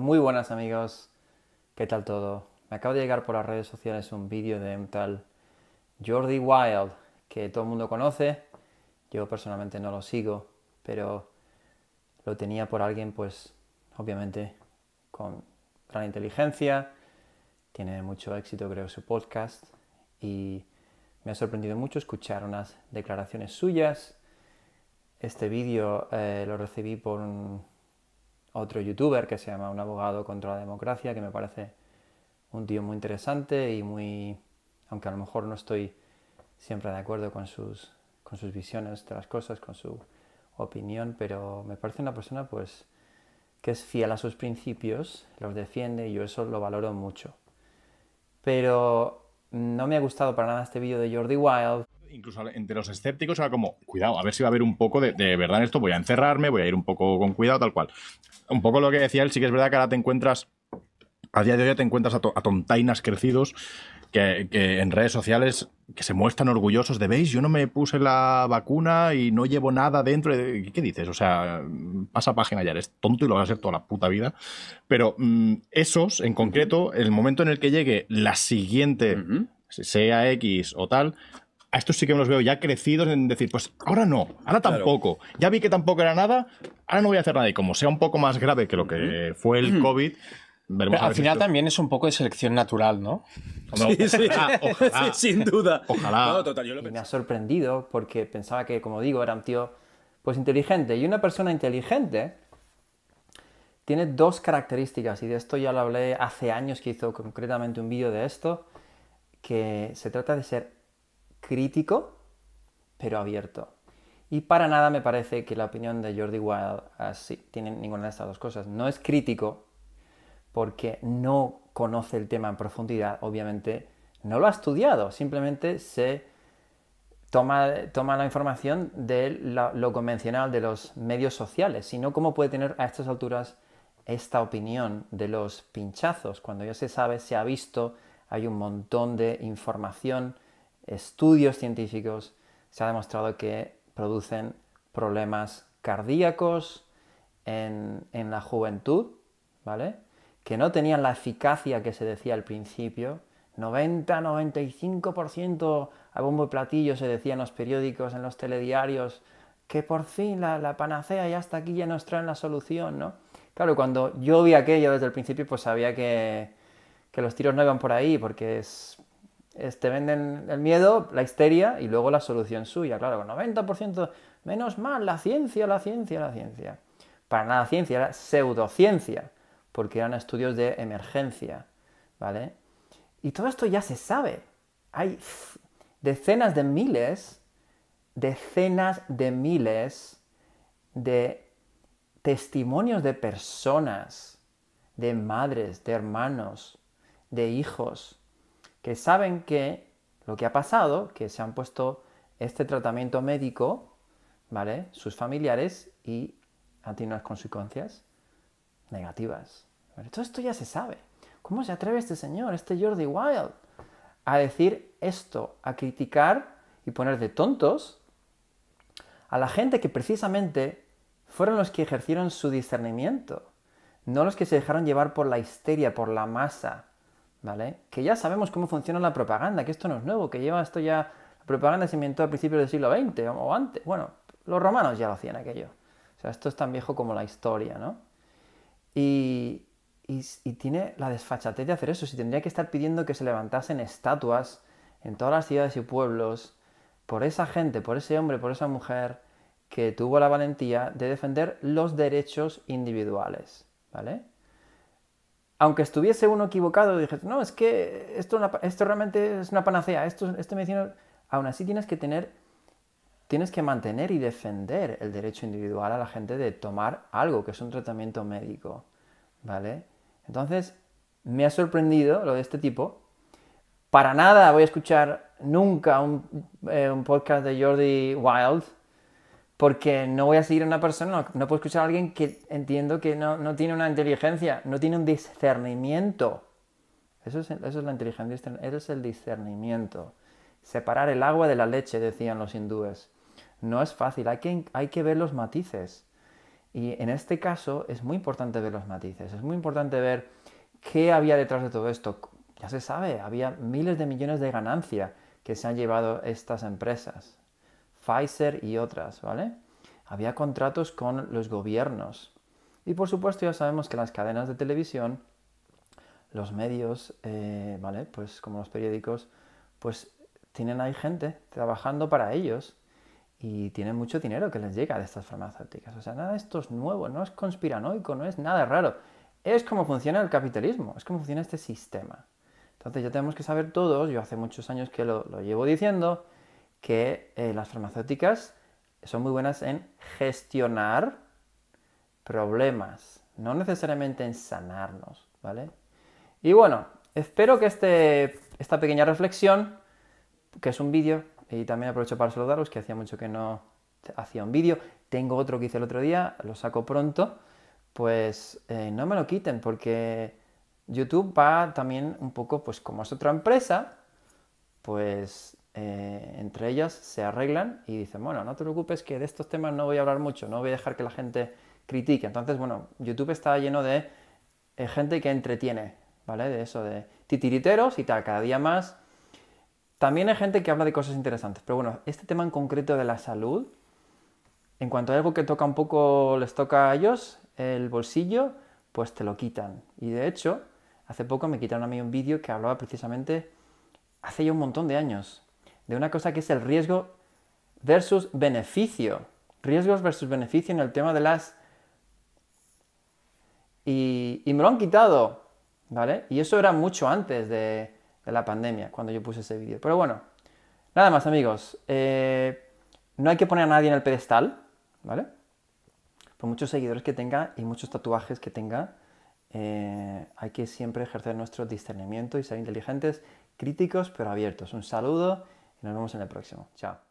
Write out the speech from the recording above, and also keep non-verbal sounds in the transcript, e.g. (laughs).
Muy buenas amigos, ¿qué tal todo? Me acabo de llegar por las redes sociales un vídeo de un tal Jordi Wild que todo el mundo conoce. Yo personalmente no lo sigo, pero lo tenía por alguien pues obviamente con gran inteligencia. Tiene mucho éxito creo su podcast y me ha sorprendido mucho escuchar unas declaraciones suyas. Este vídeo eh, lo recibí por un otro youtuber que se llama Un abogado contra la democracia, que me parece un tío muy interesante y muy, aunque a lo mejor no estoy siempre de acuerdo con sus, con sus visiones de las cosas, con su opinión, pero me parece una persona pues que es fiel a sus principios, los defiende y yo eso lo valoro mucho. Pero no me ha gustado para nada este vídeo de Jordi Wild incluso entre los escépticos era como, cuidado, a ver si va a haber un poco de, verdad en esto, voy a encerrarme, voy a ir un poco con cuidado, tal cual. Un poco lo que decía él, sí que es verdad que ahora te encuentras, a día de hoy te encuentras a, tontainas crecidos que, en redes sociales que se muestran orgullosos de, veis, yo no me puse la vacuna y no llevo nada dentro. ¿Qué dices? O sea, pasa página ya, eres tonto y lo vas a hacer toda la puta vida. Pero mm, esos, en concreto, el momento en el que llegue la siguiente... sea X o tal, a estos sí que me los veo ya crecidos en decir, pues ahora no, ahora tampoco. Ya vi que tampoco era nada, ahora no voy a hacer nada. Y como sea un poco más grave que lo que fue el COVID. Veremos al final también es un poco de selección natural, ¿no? Sí, (laughs) sin duda. Ojalá. me ha sorprendido porque pensaba que, como digo, era un tío pues inteligente. Y una persona inteligente tiene dos características, y de esto ya lo hablé hace años que hizo concretamente un vídeo de esto, que se trata de ser crítico, pero abierto. Y para nada me parece que la opinión de Jordi Wild así ah, tiene ninguna de estas dos cosas. No es crítico porque no conoce el tema en profundidad, obviamente no lo ha estudiado, simplemente se toma, toma la información de lo convencional de los medios sociales, sino cómo puede tener a estas alturas esta opinión de los pinchazos, cuando ya se sabe, se ha visto, hay un montón de información estudios científicos se ha demostrado que producen problemas cardíacos en, la juventud, ¿vale? Que no tenían la eficacia que se decía al principio. 90-95% a bombo y platillo se decía en los periódicos, en los telediarios, que por fin la, panacea ya está aquí, ya nos traen la solución, ¿no? Claro, cuando yo vi aquello desde el principio, pues sabía que, que los tiros no iban por ahí, porque es este, venden el miedo, la histeria y luego la solución suya. Claro, con 90% menos mal, la ciencia, la ciencia, la ciencia. Para nada ciencia, era pseudociencia, porque eran estudios de emergencia, ¿vale? Y todo esto ya se sabe. Hay decenas de miles, decenas de miles de testimonios de personas, de madres, de hermanos, de hijos, que saben que lo que ha pasado, que se han puesto este tratamiento médico, ¿vale? Sus familiares y han tenido unas consecuencias negativas. Todo esto ya se sabe. ¿Cómo se atreve este señor, este Jordi Wild, a decir esto, a criticar y poner de tontos a la gente que precisamente fueron los que ejercieron su discernimiento, no los que se dejaron llevar por la histeria, por la masa, ¿vale? Que ya sabemos cómo funciona la propaganda, que esto no es nuevo, que lleva esto ya... La propaganda se inventó a principios del siglo XX o antes. Bueno, los romanos ya lo hacían aquello. O sea, esto es tan viejo como la historia, ¿no? Y, y, y tiene la desfachatez de hacer eso. Si tendría que estar pidiendo que se levantasen estatuas en todas las ciudades y pueblos por esa gente, por ese hombre, por esa mujer que tuvo la valentía de defender los derechos individuales, ¿vale? aunque estuviese uno equivocado, dije, no, es que esto, esto realmente es una panacea, esto, este medicina, aún así tienes que tener, tienes que mantener y defender el derecho individual a la gente de tomar algo que es un tratamiento médico, ¿vale? Entonces, me ha sorprendido lo de este tipo. Para nada voy a escuchar nunca un, eh, un podcast de Jordi Wild, porque no voy a seguir a una persona, no, puedo escuchar a alguien que entiendo que no, no, tiene una inteligencia, no tiene un discernimiento. Eso es, eso es la inteligencia, este, eso es el discernimiento. Separar el agua de la leche, decían los hindúes. No es fácil, hay que, hay que ver los matices. Y en este caso es muy importante ver los matices, es muy importante ver qué había detrás de todo esto. Ya se sabe, había miles de millones de ganancia que se han llevado estas empresas. Pfizer y otras, ¿vale? Había contratos con los gobiernos. Y por supuesto ya sabemos que las cadenas de televisión, los medios, eh, ¿vale? Pues como los periódicos, pues tienen ahí gente trabajando para ellos y tienen mucho dinero que les llega de estas farmacéuticas. O sea, nada de esto es nuevo, no es conspiranoico, no es nada raro. Es como funciona el capitalismo, es como funciona este sistema. Entonces ya tenemos que saber todos, yo hace muchos años que lo, lo llevo diciendo, que eh, las farmacéuticas son muy buenas en gestionar problemas, no necesariamente en sanarnos, ¿vale? Y bueno, espero que este, esta pequeña reflexión, que es un vídeo, y también aprovecho para saludaros, que hacía mucho que no hacía un vídeo, tengo otro que hice el otro día, lo saco pronto, pues eh, no me lo quiten porque YouTube va también un poco, pues como es otra empresa, pues eh, entre ellas se arreglan y dicen, bueno, no te preocupes que de estos temas no voy a hablar mucho, no voy a dejar que la gente critique. Entonces, bueno, YouTube está lleno de eh, gente que entretiene, ¿vale? De eso, de titiriteros y tal, cada día más. También hay gente que habla de cosas interesantes, pero bueno, este tema en concreto de la salud, en cuanto a algo que toca un poco, les toca a ellos, el bolsillo, pues te lo quitan. Y de hecho, hace poco me quitaron a mí un vídeo que hablaba precisamente hace ya un montón de años de una cosa que es el riesgo versus beneficio. Riesgos versus beneficio en el tema de las... Y, me lo han quitado, ¿vale? Y eso era mucho antes de, la pandemia, cuando yo puse ese vídeo. Pero bueno, nada más amigos. Eh, no hay que poner a nadie en el pedestal, ¿vale? Por muchos seguidores que tenga y muchos tatuajes que tenga, eh, hay que siempre ejercer nuestro discernimiento y ser inteligentes, críticos pero abiertos. Un saludo y nos vemos en el próximo. Chao.